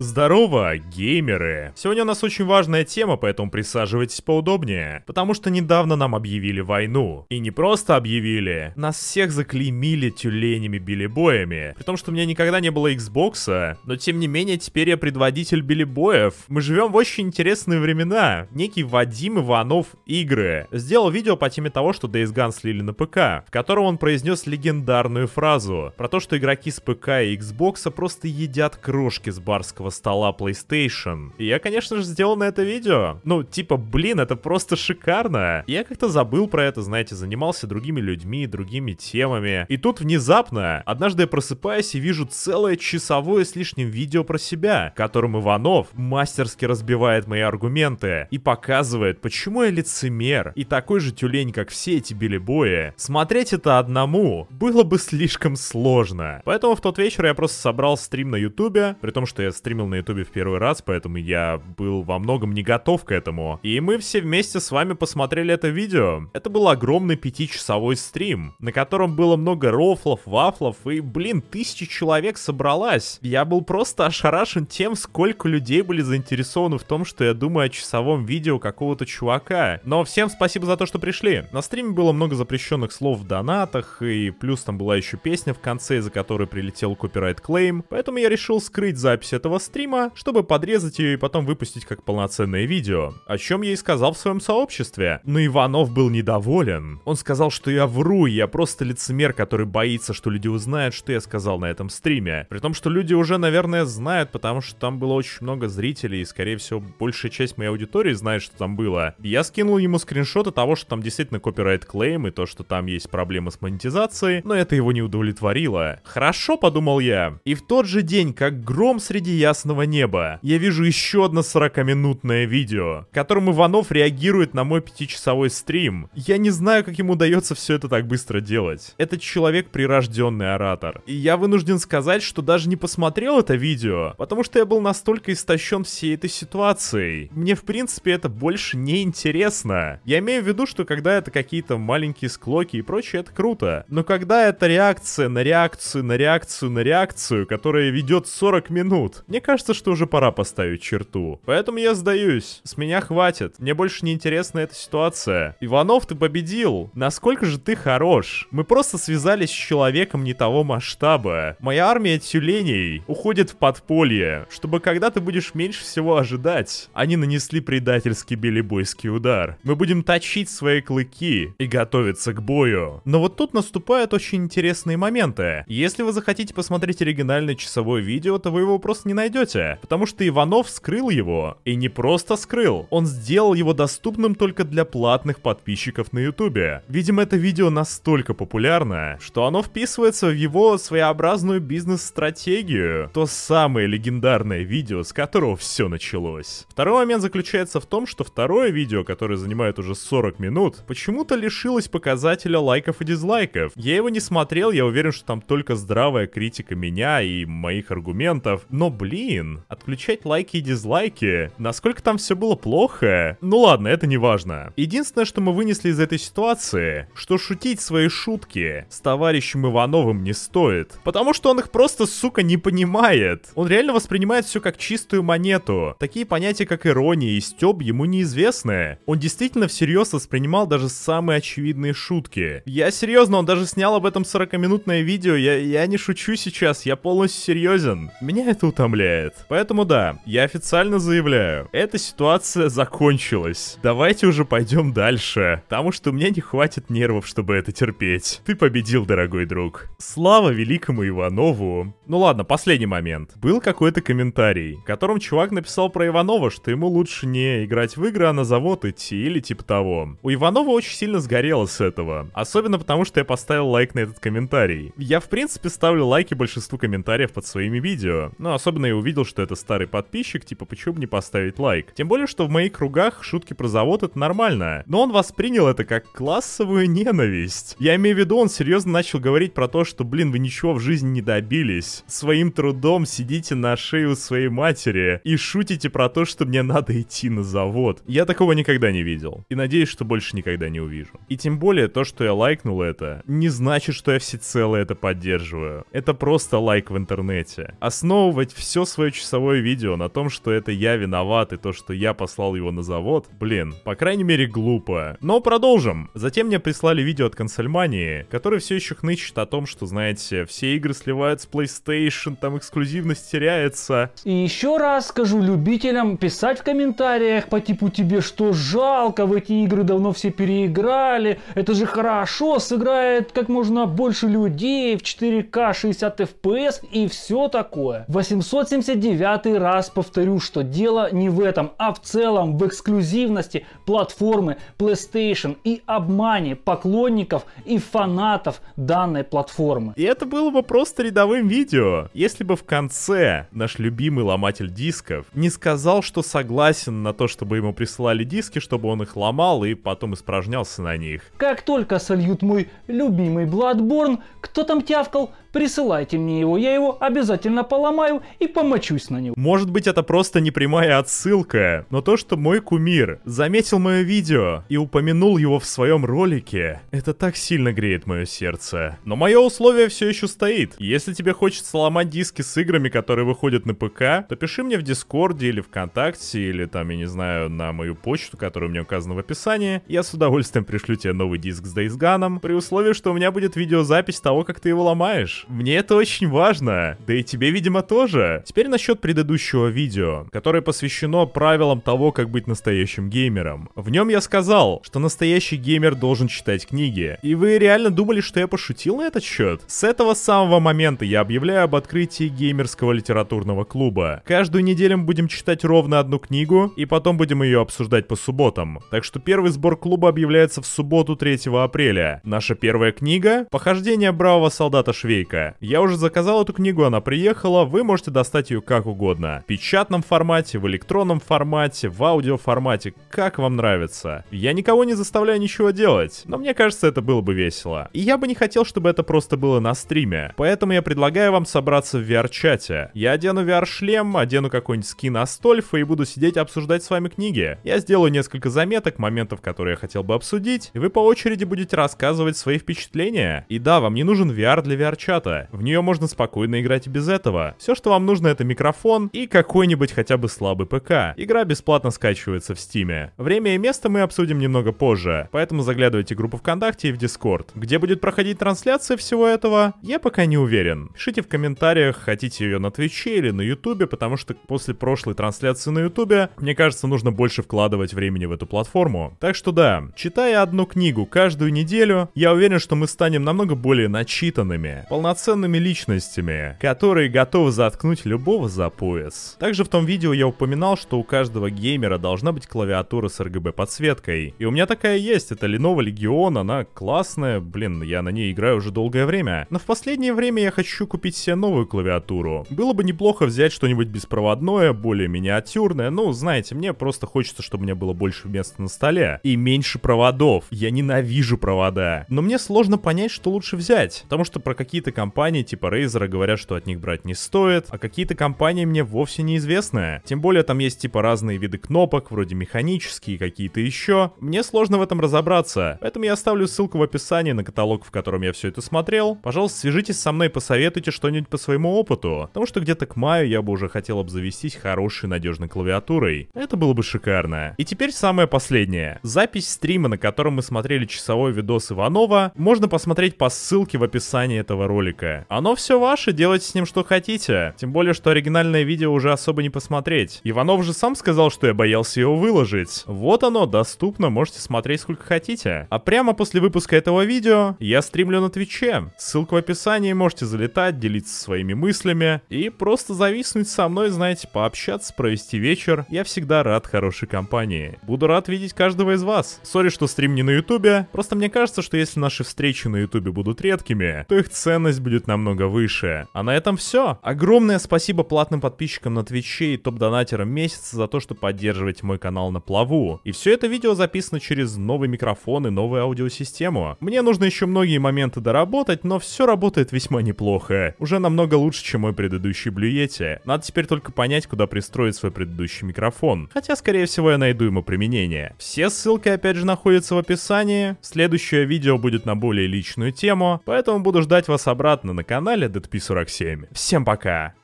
Здорово, геймеры! Сегодня у нас очень важная тема, поэтому присаживайтесь поудобнее. Потому что недавно нам объявили войну. И не просто объявили, нас всех заклеймили тюленями-билибоями. При том, что у меня никогда не было Xbox, но тем не менее теперь я предводитель билибоев. Мы живем в очень интересные времена. Некий Вадим Иванов Игры сделал видео по теме того, что Days Gone слили на ПК, в котором он произнес легендарную фразу про то, что игроки с ПК и Xbox просто едят крошки с барского игрового стола PlayStation. И я, конечно же, сделал на это видео. Ну, типа, блин, это просто шикарно. Я как-то забыл про это, знаете, занимался другими людьми, другими темами. И тут внезапно, однажды я просыпаюсь и вижу целое часовое с лишним видео про себя, которым Иванов мастерски разбивает мои аргументы и показывает, почему я лицемер и такой же тюлень, как все эти билибои. Смотреть это одному было бы слишком сложно. Поэтому в тот вечер я просто собрал стрим на ютубе, при том, что я стрим стримил на ютубе в первый раз, поэтому я был во многом не готов к этому. И мы все вместе с вами посмотрели это видео. Это был огромный пятичасовой стрим, на котором было много рофлов, вафлов и, блин, тысячи человек собралась. Я был просто ошарашен тем, сколько людей были заинтересованы в том, что я думаю о часовом видео какого-то чувака. Но всем спасибо за то, что пришли. На стриме было много запрещенных слов в донатах, и плюс там была еще песня в конце, из-за которой прилетел копирайт-клейм, поэтому я решил скрыть запись этого стрима, чтобы подрезать ее и потом выпустить как полноценное видео, о чем я и сказал в своем сообществе. Но Иванов был недоволен. Он сказал, что я вру, я просто лицемер, который боится, что люди узнают, что я сказал на этом стриме. При том, что люди уже, наверное, знают, потому что там было очень много зрителей, и, скорее всего, большая часть моей аудитории знает, что там было. Я скинул ему скриншоты того, что там действительно копирайт клейм и то, что там есть проблемы с монетизацией, но это его не удовлетворило. Хорошо, подумал я. И в тот же день, как гром среди ясного ясного неба. Я вижу еще одно 40-минутное видео, которым Иванов реагирует на мой пятичасовой стрим. Я не знаю, как ему удается все это так быстро делать. Этот человек прирожденный оратор. И я вынужден сказать, что даже не посмотрел это видео, потому что я был настолько истощен всей этой ситуацией. Мне, в принципе, это больше не интересно. Я имею в виду, что когда это какие-то маленькие склоки и прочее, это круто. Но когда это реакция на реакцию, на реакцию, на реакцию, которая ведет 40 минут, мне кажется, что уже пора поставить черту. Поэтому я сдаюсь. С меня хватит. Мне больше не интересна эта ситуация. Иванов, ты победил. Насколько же ты хорош. Мы просто связались с человеком не того масштаба. Моя армия тюленей уходит в подполье, чтобы когда ты будешь меньше всего ожидать, они нанесли предательский белебойский удар. Мы будем точить свои клыки и готовиться к бою. Но вот тут наступают очень интересные моменты. Если вы захотите посмотреть оригинальное часовое видео, то вы его просто не найдете найдете, потому что Иванов скрыл его. И не просто скрыл, он сделал его доступным только для платных подписчиков на ютубе. Видимо, это видео настолько популярно, что оно вписывается в его своеобразную бизнес-стратегию. То самое легендарное видео, с которого все началось. Второй момент заключается в том, что второе видео, которое занимает уже 40 минут, почему-то лишилось показателя лайков и дизлайков. Я его не смотрел, я уверен, что там только здравая критика меня и моих аргументов, но, блин, блин, отключать лайки и дизлайки, насколько там все было плохо. Ну ладно, это не важно. Единственное, что мы вынесли из этой ситуации, что шутить свои шутки с товарищем Ивановым не стоит. Потому что он их просто, сука, не понимает. Он реально воспринимает все как чистую монету. Такие понятия, как ирония и стёб, ему неизвестны. Он действительно всерьез воспринимал даже самые очевидные шутки. Я серьезно, он даже снял об этом 40-минутное видео, я, я не шучу сейчас, я полностью серьезен. Меня это утомляет влияет. Поэтому да, я официально заявляю, эта ситуация закончилась. Давайте уже пойдем дальше, потому что мне не хватит нервов, чтобы это терпеть. Ты победил, дорогой друг. Слава великому Иванову. Ну ладно, последний момент. Был какой-то комментарий, в котором чувак написал про Иванова, что ему лучше не играть в игры, а на завод идти или типа того. У Иванова очень сильно сгорело с этого. Особенно потому, что я поставил лайк на этот комментарий. Я в принципе ставлю лайки большинству комментариев под своими видео. Ну, особенно и увидел, что это старый подписчик, типа, почему бы не поставить лайк? Тем более, что в моих кругах шутки про завод это нормально. Но он воспринял это как классовую ненависть. Я имею в виду, он серьезно начал говорить про то, что, блин, вы ничего в жизни не добились. Своим трудом сидите на шее у своей матери и шутите про то, что мне надо идти на завод. Я такого никогда не видел. И надеюсь, что больше никогда не увижу. И тем более, то, что я лайкнул это, не значит, что я всецело это поддерживаю. Это просто лайк в интернете. Основывать все свое часовое видео на том, что это я виноват и то, что я послал его на завод, блин, по крайней мере глупо. Но продолжим. Затем мне прислали видео от Консольмании, который все еще хнычет о том, что, знаете, все игры сливают с PlayStation, там эксклюзивность теряется. И еще раз скажу любителям писать в комментариях по типу тебе что жалко, в эти игры давно все переиграли, это же хорошо, сыграет как можно больше людей в 4К 60 FPS и все такое. 870 89 раз повторю, что дело не в этом, а в целом в эксклюзивности платформы PlayStation и обмане поклонников и фанатов данной платформы. И это было бы просто рядовым видео, если бы в конце наш любимый ломатель дисков не сказал, что согласен на то, чтобы ему присылали диски, чтобы он их ломал и потом испражнялся на них. Как только сольют мой любимый Bloodborne, кто там тявкал? присылайте мне его, я его обязательно поломаю и помочусь на него. Может быть это просто непрямая отсылка, но то, что мой кумир заметил мое видео и упомянул его в своем ролике, это так сильно греет мое сердце. Но мое условие все еще стоит. Если тебе хочется ломать диски с играми, которые выходят на ПК, то пиши мне в Дискорде или ВКонтакте, или там, я не знаю, на мою почту, которая у меня указана в описании. Я с удовольствием пришлю тебе новый диск с Days при условии, что у меня будет видеозапись того, как ты его ломаешь. Мне это очень важно. Да и тебе, видимо, тоже. Теперь насчет предыдущего видео, которое посвящено правилам того, как быть настоящим геймером. В нем я сказал, что настоящий геймер должен читать книги. И вы реально думали, что я пошутил на этот счет? С этого самого момента я объявляю об открытии геймерского литературного клуба. Каждую неделю мы будем читать ровно одну книгу, и потом будем ее обсуждать по субботам. Так что первый сбор клуба объявляется в субботу 3 апреля. Наша первая книга — «Похождение бравого солдата Швейка» Эрика. Я уже заказал эту книгу, она приехала, вы можете достать ее как угодно. В печатном формате, в электронном формате, в аудиоформате, как вам нравится. Я никого не заставляю ничего делать, но мне кажется, это было бы весело. И я бы не хотел, чтобы это просто было на стриме, поэтому я предлагаю вам собраться в VR-чате. Я одену VR-шлем, одену какой-нибудь скин Астольфа и буду сидеть обсуждать с вами книги. Я сделаю несколько заметок, моментов, которые я хотел бы обсудить, и вы по очереди будете рассказывать свои впечатления. И да, вам не нужен VR для VR-чата, ребята, в нее можно спокойно играть и без этого. Все, что вам нужно, это микрофон и какой-нибудь хотя бы слабый ПК. Игра бесплатно скачивается в Стиме. Время и место мы обсудим немного позже, поэтому заглядывайте в группу ВКонтакте и в Дискорд. Где будет проходить трансляция всего этого, я пока не уверен. Пишите в комментариях, хотите ее на Твиче или на Ютубе, потому что после прошлой трансляции на Ютубе, мне кажется, нужно больше вкладывать времени в эту платформу. Так что да, читая одну книгу каждую неделю, я уверен, что мы станем намного более начитанными, полноценными полноценными личностями, которые готовы заткнуть любого за пояс. Также в том видео я упоминал, что у каждого геймера должна быть клавиатура с RGB-подсветкой. И у меня такая есть, это Lenovo Legion, она классная, блин, я на ней играю уже долгое время. Но в последнее время я хочу купить себе новую клавиатуру. Было бы неплохо взять что-нибудь беспроводное, более миниатюрное, ну, знаете, мне просто хочется, чтобы у меня было больше места на столе и меньше проводов. Я ненавижу провода. Но мне сложно понять, что лучше взять, потому что про какие-то компании типа Razer говорят, что от них брать не стоит, а какие-то компании мне вовсе неизвестны. Тем более там есть типа разные виды кнопок, вроде механические, какие-то еще. Мне сложно в этом разобраться, поэтому я оставлю ссылку в описании на каталог, в котором я все это смотрел. Пожалуйста, свяжитесь со мной, посоветуйте что-нибудь по своему опыту, потому что где-то к маю я бы уже хотел обзавестись хорошей надежной клавиатурой. Это было бы шикарно. И теперь самое последнее. Запись стрима, на котором мы смотрели часовой видос Иванова, можно посмотреть по ссылке в описании этого ролика ролика. Оно все ваше, делайте с ним что хотите. Тем более, что оригинальное видео уже особо не посмотреть. Иванов же сам сказал, что я боялся его выложить. Вот оно, доступно, можете смотреть сколько хотите. А прямо после выпуска этого видео я стримлю на Твиче. Ссылка в описании, можете залетать, делиться своими мыслями и просто зависнуть со мной, знаете, пообщаться, провести вечер. Я всегда рад хорошей компании. Буду рад видеть каждого из вас. Сори, что стрим не на ютубе, просто мне кажется, что если наши встречи на ютубе будут редкими, то их ценность скорость будет намного выше. А на этом все. Огромное спасибо платным подписчикам на Твиче и топ-донатерам месяца за то, что поддерживаете мой канал на плаву. И все это видео записано через новый микрофон и новую аудиосистему. Мне нужно еще многие моменты доработать, но все работает весьма неплохо. Уже намного лучше, чем мой предыдущий блюете. Надо теперь только понять, куда пристроить свой предыдущий микрофон. Хотя, скорее всего, я найду ему применение. Все ссылки, опять же, находятся в описании. Следующее видео будет на более личную тему, поэтому буду ждать вас обратно обратно на канале DP47. Всем пока!